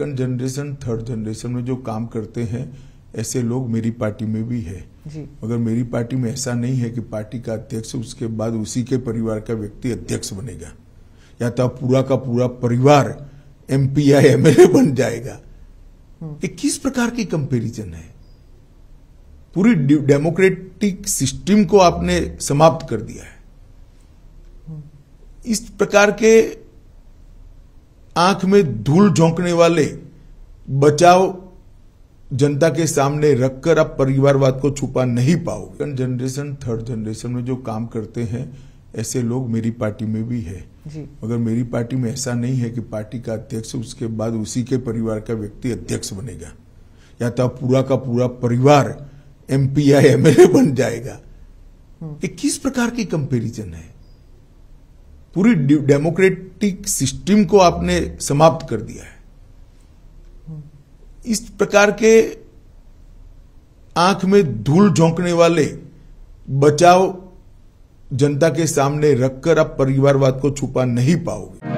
Second generation third generation में जो काम करते हैं ऐसे लोग मेरी पार्टी में भी है जी। मगर मेरी पार्टी में ऐसा नहीं है कि पार्टी का अध्यक्ष उसके बाद उसी के परिवार का व्यक्ति अध्यक्ष बनेगा या तो पूरा का पूरा परिवार एम पी या एमएलए बन जाएगा हम्म। ये किस प्रकार की कंपेरिजन है पूरी डेमोक्रेटिक सिस्टम को आपने समाप्त कर दिया है हम्म। इस प्रकार के आंख में धूल झोंकने वाले बचाव जनता के सामने रखकर आप परिवारवाद को छुपा नहीं पाओ सेकंड जनरेशन थर्ड जनरेशन में जो काम करते हैं ऐसे लोग मेरी पार्टी में भी है जी। मगर मेरी पार्टी में ऐसा नहीं है कि पार्टी का अध्यक्ष उसके बाद उसी के परिवार का व्यक्ति अध्यक्ष बनेगा या तो पूरा का पूरा परिवार एमपी या एमएलए बन जाएगा हम्म। ये किस प्रकार की कंपेरिजन है पूरी डेमोक्रेटिक सिस्टम को आपने समाप्त कर दिया है इस प्रकार के आंख में धूल झोंकने वाले बचाव जनता के सामने रखकर आप परिवारवाद को छुपा नहीं पाओगे